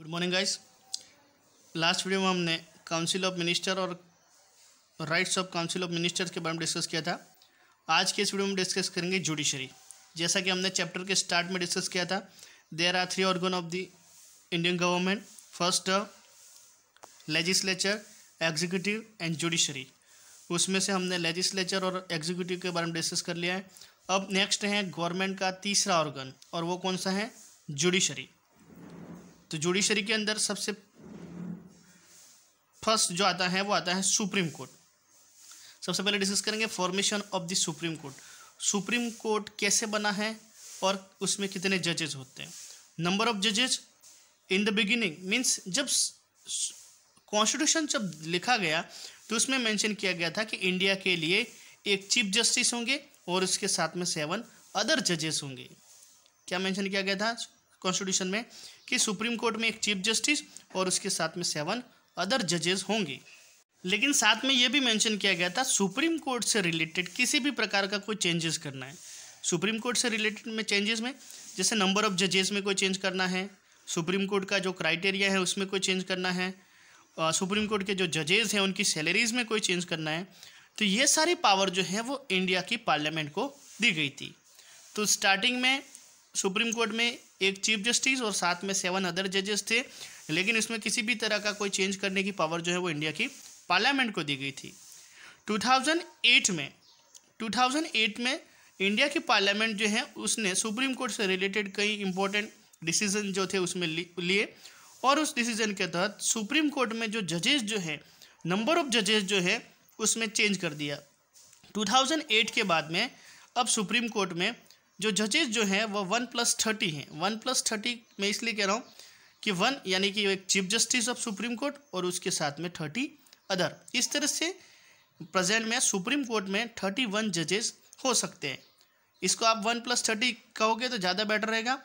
good morning guys last video में हमने council of minister और rights of council of ministers के बारे में डिस्कस किया था आज के इस वीडियो में डिस्कस करेंगे जुडिशरी जैसा कि हमने चैप्टर के स्टार्ट में डिस्कस किया था there are three organ of the Indian government first legislature executive and judiciary उसमें से हमने लेजिस्लेचर और एग्जीक्यूटिव के बारे में डिस्कस कर लिया है अब नेक्स्ट है गवर्नमेंट का तीसरा ऑर्गन और वो कौन सा है जुडिशरी तो जुडिशरी के अंदर सबसे फर्स्ट जो आता है वो आता है सुप्रीम कोर्ट सबसे पहले डिस्कस करेंगे formation of the supreme court supreme court कैसे बना है और उसमें कितने जजेज होते हैं नंबर ऑफ जजेज इन द बिगिनिंग मीन्स जब कॉन्स्टिट्यूशन जब लिखा गया तो उसमें मेंशन किया गया था कि इंडिया के लिए एक चीफ जस्टिस होंगे और उसके साथ में सेवन अदर जजेस होंगे क्या मेंशन किया गया था कॉन्स्टिट्यूशन में कि सुप्रीम कोर्ट में एक चीफ जस्टिस और उसके साथ में सेवन अदर जजेस होंगे लेकिन साथ में ये भी मेंशन किया गया था सुप्रीम कोर्ट से रिलेटेड किसी भी प्रकार का कोई चेंजेस करना है सुप्रीम कोर्ट से रिलेटेड में चेंजेस में जैसे नंबर ऑफ जजेस में कोई चेंज करना है सुप्रीम कोर्ट का जो क्राइटेरिया है उसमें कोई चेंज करना है सुप्रीम कोर्ट के जो जजेज़ हैं उनकी सैलरीज़ में कोई चेंज करना है तो ये सारी पावर जो है वो इंडिया की पार्लियामेंट को दी गई थी तो स्टार्टिंग में सुप्रीम कोर्ट में एक चीफ जस्टिस और साथ में सेवन अदर जजेस थे लेकिन इसमें किसी भी तरह का कोई चेंज करने की पावर जो है वो इंडिया की पार्लियामेंट को दी गई थी 2008 में 2008 में इंडिया की पार्लियामेंट जो है उसने सुप्रीम कोर्ट से रिलेटेड कई इंपॉर्टेंट डिसीजन जो थे उसमें लिए और उस डिसीजन के तहत सुप्रीम कोर्ट में जो जजेस जो हैं नंबर ऑफ जजेस जो है उसमें चेंज कर दिया 2008 के बाद में अब सुप्रीम कोर्ट में जो जजेस जो हैं वह वन प्लस थर्टी हैं वन प्लस थर्टी मैं इसलिए कह रहा हूँ कि वन यानी कि एक chief justice of supreme court और उसके साथ में थर्टी अदर इस तरह से प्रेजेंट में सुप्रीम कोर्ट में थर्टी वन जजेस हो सकते हैं इसको आप वन प्लस थर्टी कहोगे तो ज़्यादा बेटर रहेगा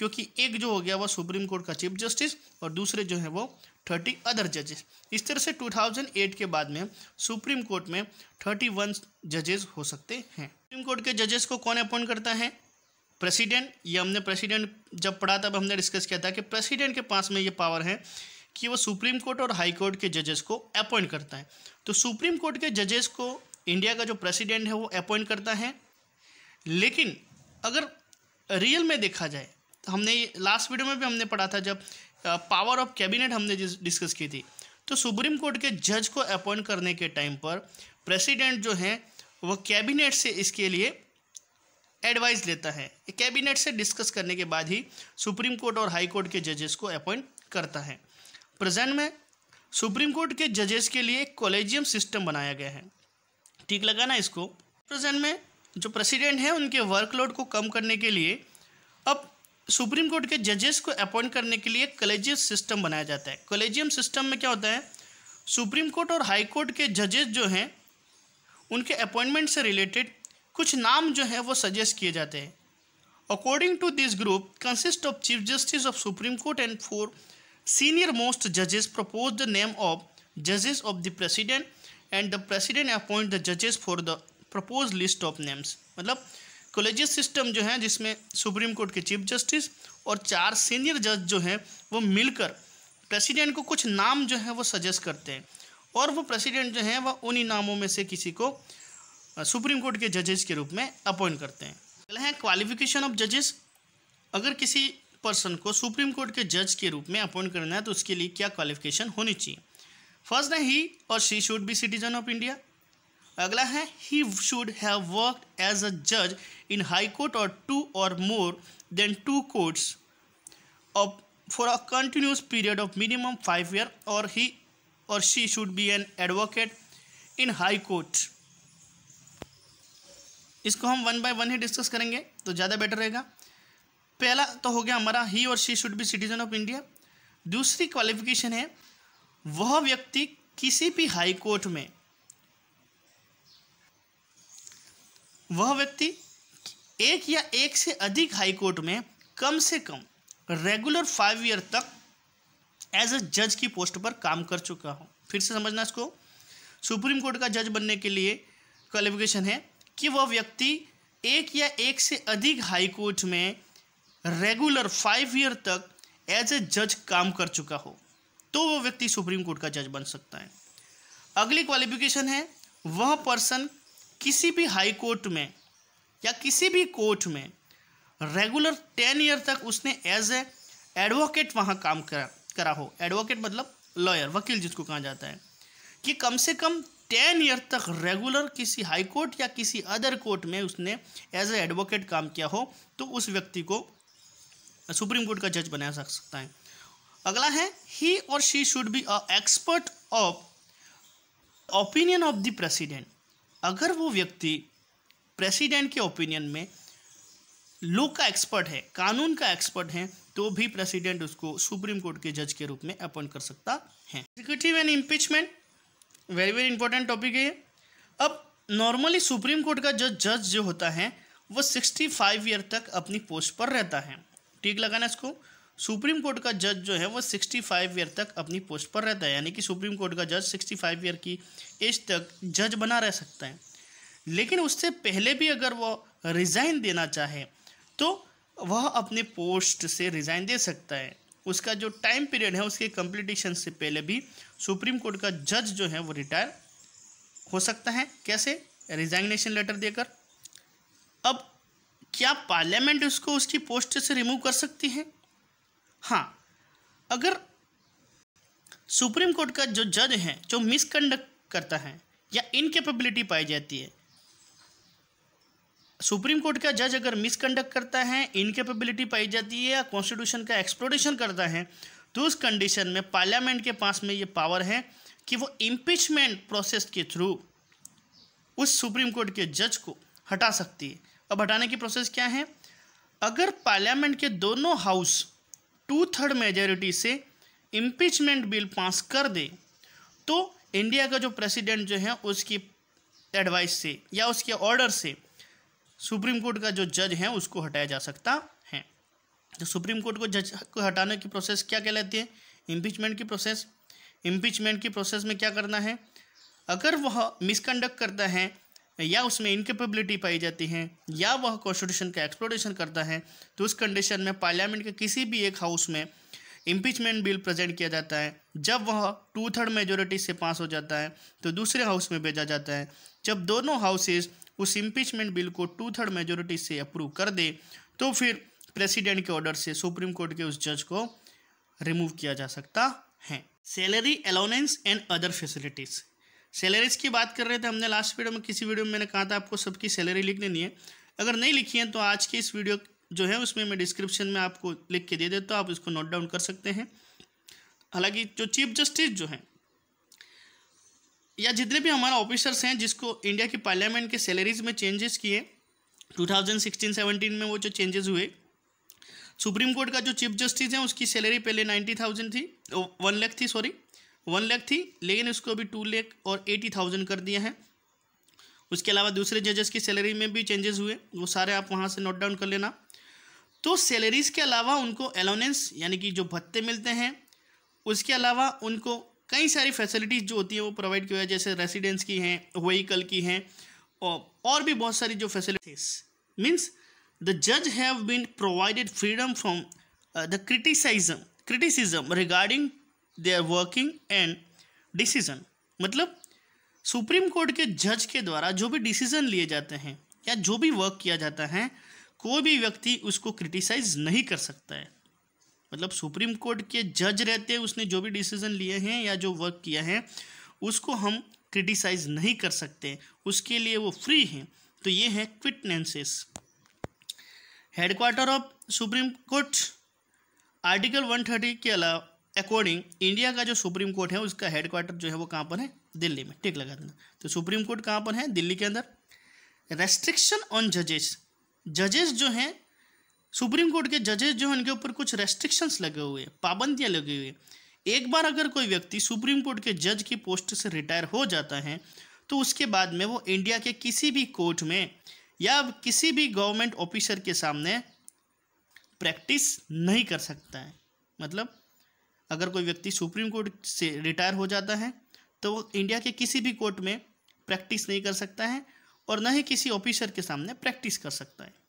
क्योंकि एक जो हो गया वो सुप्रीम कोर्ट का चीफ जस्टिस और दूसरे जो है वो थर्टी अदर जजेस इस तरह से 2008 के बाद में सुप्रीम कोर्ट में थर्टी वन जजेस हो सकते हैं सुप्रीम कोर्ट के जजेस को कौन अपॉइंट करता है प्रेसिडेंट ये हमने प्रेसिडेंट जब पढ़ा तब हमने डिस्कस किया था कि प्रेसिडेंट के पास में ये पावर है कि वो सुप्रीम कोर्ट और हाई कोर्ट के जजेस को अपॉइंट करता है तो सुप्रीम कोर्ट के जजेस को इंडिया का जो प्रेसिडेंट है वो अपॉइंट करता है लेकिन अगर रियल में देखा जाए हमने लास्ट वीडियो में भी हमने पढ़ा था जब पावर ऑफ कैबिनेट हमने डिस्कस की थी तो सुप्रीम कोर्ट के जज को अपॉइंट करने के टाइम पर प्रेसिडेंट जो हैं वह कैबिनेट से इसके लिए एडवाइस लेता है कैबिनेट से डिस्कस करने के बाद ही सुप्रीम कोर्ट और हाई कोर्ट के जजेस को अपॉइंट करता है प्रेजेंट में सुप्रीम कोर्ट के जजेस के लिए एक कॉलेजियम सिस्टम बनाया गया है ठीक लगा ना इसको प्रेजेंट में जो प्रेसिडेंट हैं उनके वर्कलोड को कम करने के लिए अब सुप्रीम कोर्ट के जजेस को अपॉइंट करने के लिए कलेजियम सिस्टम बनाया जाता है कलेजियम सिस्टम में क्या होता है सुप्रीम कोर्ट और हाई कोर्ट के जजेस जो हैं उनके अपॉइंटमेंट से रिलेटेड कुछ नाम जो हैं वो सजेस्ट किए जाते हैं according to this group consist of chief justice of supreme court and four senior most जजेस प्रपोज द नेम ऑफ जजेस of the president and the president appoint the जजेस for the propose list of names मतलब कॉलेजियस system जो है जिसमें supreme court के chief justice और चार सीनियर जज जो हैं वो मिलकर प्रेसिडेंट को कुछ नाम जो हैं वो सजेस्ट करते हैं और वो प्रेसिडेंट जो हैं वह उन्हीं नामों में से किसी को सुप्रीम कोर्ट के जजेस के रूप में अपॉइंट करते हैं पहले हैं क्वालिफिकेशन ऑफ जजेस अगर किसी पर्सन को सुप्रीम कोर्ट के जज के रूप में अपॉइंट करना है तो उसके लिए क्या क्वालिफिकेशन होनी चाहिए फर्स्ट है ही और she should be citizen of India अगला है he should have worked as a जज इन हाई कोर्ट और टू और more than two courts of for a continuous period of minimum five year और he और she should be an advocate in high court इसको हम one by one ही discuss करेंगे तो ज़्यादा बेटर रहेगा पहला तो हो गया हमारा ही और she should be citizen of India दूसरी क्वालिफिकेशन है वह व्यक्ति किसी भी हाई कोर्ट में वह व्यक्ति एक या एक से अधिक हाई कोर्ट में कम से कम रेगुलर फाइव ईयर तक एज अ जज की पोस्ट पर काम कर चुका हो फिर से समझना इसको सुप्रीम कोर्ट का जज बनने के लिए क्वालिफिकेशन है कि वह व्यक्ति एक या एक से अधिक हाई कोर्ट में रेगुलर फाइव ईयर तक एज ए जज काम कर चुका हो तो वह व्यक्ति सुप्रीम कोर्ट का जज बन सकता है अगली क्वालिफिकेशन है वह पर्सन किसी भी हाई कोर्ट में या किसी भी कोर्ट में रेगुलर टेन ईयर तक उसने एज ए एडवोकेट वहाँ काम करा करा हो एडवोकेट मतलब लॉयर वकील जिसको कहा जाता है कि कम से कम टेन ईयर तक रेगुलर किसी हाई कोर्ट या किसी अदर कोर्ट में उसने एज ए एडवोकेट काम किया हो तो उस व्यक्ति को सुप्रीम कोर्ट का जज बनाया जा सकता है अगला है ही और she should be a expert of opinion of the president अगर वो व्यक्ति प्रेसिडेंट के ओपिनियन में लो का एक्सपर्ट है कानून का एक्सपर्ट है तो भी प्रेसिडेंट उसको सुप्रीम कोर्ट के जज के रूप में अपॉइंट कर सकता है executive and impeachment very very important topic है अब नॉर्मली सुप्रीम कोर्ट का जज जज जो होता है वो सिक्सटी फाइव ईयर तक अपनी पोस्ट पर रहता है ठीक लगाना इसको सुप्रीम कोर्ट का जज जो है वो 65 ईयर तक अपनी पोस्ट पर रहता है यानी कि सुप्रीम कोर्ट का जज 65 ईयर की एज तक जज बना रह सकता है लेकिन उससे पहले भी अगर वह रिज़ाइन देना चाहे तो वह अपने पोस्ट से रिज़ाइन दे सकता है उसका जो टाइम पीरियड है उसके कंप्लीटिशन से पहले भी सुप्रीम कोर्ट का जज जो है वो रिटायर हो सकता है कैसे रिजाइनेशन लेटर देकर अब क्या पार्लियामेंट उसको उसकी पोस्ट से रिमूव कर सकती है हाँ अगर सुप्रीम कोर्ट का जो जज है जो मिसकंडक्ट करता है या इनकेपेबिलिटी पाई जाती है सुप्रीम कोर्ट का जज अगर मिसकंडक्ट करता है इनकेपेबिलिटी पाई जाती है या कॉन्स्टिट्यूशन का एक्सप्लोरेशन करता है तो उस कंडीशन में पार्लियामेंट के पास में ये पावर है कि वो इम्पिचमेंट प्रोसेस के थ्रू उस सुप्रीम कोर्ट के जज को हटा सकती है अब हटाने की प्रोसेस क्या है अगर पार्लियामेंट के दोनों हाउस टू थर्ड मेजोरिटी से इम्पीचमेंट बिल पास कर दे तो इंडिया का जो प्रेसिडेंट जो है उसकी एडवाइस से या उसके ऑर्डर से सुप्रीम कोर्ट का जो जज है उसको हटाया जा सकता है तो सुप्रीम कोर्ट को जज को हटाने की प्रोसेस क्या कहलाती है इम्पीचमेंट की प्रोसेस इम्पीचमेंट की प्रोसेस में क्या करना है अगर वह मिसकंडक्ट करता है या उसमें इनकेपेबिलिटी पाई जाती है या वह कॉन्स्टिट्यूशन का एक्सप्लोरेशन करता है तो उस कंडीशन में पार्लियामेंट के किसी भी एक हाउस में इम्पीचमेंट बिल प्रेजेंट किया जाता है जब वह टू थर्ड मेजोरिटी से पास हो जाता है तो दूसरे हाउस में भेजा जाता है जब दोनों हाउसेज उस इम्पीचमेंट बिल को टू थर्ड मेजोरिटी से अप्रूव कर दे तो फिर प्रेसिडेंट के ऑर्डर से सुप्रीम कोर्ट के उस जज को रिमूव किया जा सकता है salary allowance and other facilities salaries की बात कर रहे थे हमने लास्ट वीडियो में किसी वीडियो में मैंने कहा था आपको सबकी सैलरी लिख नहीं है अगर नहीं लिखी है तो आज के इस वीडियो जो है उसमें मैं डिस्क्रिप्शन में आपको लिख के दे देता हूँ आप इसको नोट डाउन कर सकते हैं हालांकि जो चीफ जस्टिस जो हैं या जितने भी हमारे ऑफिसर्स हैं जिसको इंडिया की पार्लियामेंट के सैलरीज में चेंजेस किए 2016-17 में वो जो चेंजेस हुए सुप्रीम कोर्ट का जो चीफ जस्टिस हैं उसकी सैलरी पहले 90,000 थी वन लाख थी सॉरी वन लेख थी लेकिन उसको अभी टू लेख और एटी थाउजेंड कर दिया है उसके अलावा दूसरे जजेस की सैलरी में भी चेंजेस हुए वो सारे आप वहाँ से नोट डाउन कर लेना तो सैलरीज़ के अलावा उनको अलाउनेंस यानी कि जो भत्ते मिलते हैं उसके अलावा उनको कई सारी फैसिलिटीज़ जो होती हैं वो प्रोवाइड की जैसे रेसिडेंस की हैं वहीकल की हैं और और भी बहुत सारी जो फैसिलिटीज़ मीन्स द जज have been provided freedom from the criticism criticism regarding their working and decision मतलब सुप्रीम कोर्ट के जज के द्वारा जो भी डिसीजन लिए जाते हैं या जो भी वर्क किया जाता है कोई भी व्यक्ति उसको क्रिटिसाइज नहीं कर सकता है मतलब सुप्रीम कोर्ट के जज रहते हैं उसने जो भी डिसीजन लिए हैं या जो वर्क किया है उसको हम क्रिटिसाइज नहीं कर सकते उसके लिए वो फ्री हैं तो ये है क्विटनेंसेस headquarter of supreme court article 130 के अलावा अकॉर्डिंग इंडिया का जो सुप्रीम कोर्ट है उसका हेडक्वार्टर जो है वो कहाँ पर है दिल्ली में टिक लगा देना तो सुप्रीम कोर्ट कहाँ पर है दिल्ली के अंदर रेस्ट्रिक्शन ऑन जजेस जजेस जो हैं सुप्रीम कोर्ट के जजेस जो हैं उनके ऊपर कुछ रेस्ट्रिक्शंस लगे हुए हैं पाबंदियाँ लगी हुई हैं एक बार अगर कोई व्यक्ति सुप्रीम कोर्ट के जज की पोस्ट से रिटायर हो जाता है तो उसके बाद में वो इंडिया के किसी भी कोर्ट में या किसी भी गवर्नमेंट ऑफिसर के सामने प्रैक्टिस नहीं कर सकता है मतलब अगर कोई व्यक्ति सुप्रीम कोर्ट से रिटायर हो जाता है तो वो इंडिया के किसी भी कोर्ट में प्रैक्टिस नहीं कर सकता है और न ही किसी ऑफिसर के सामने प्रैक्टिस कर सकता है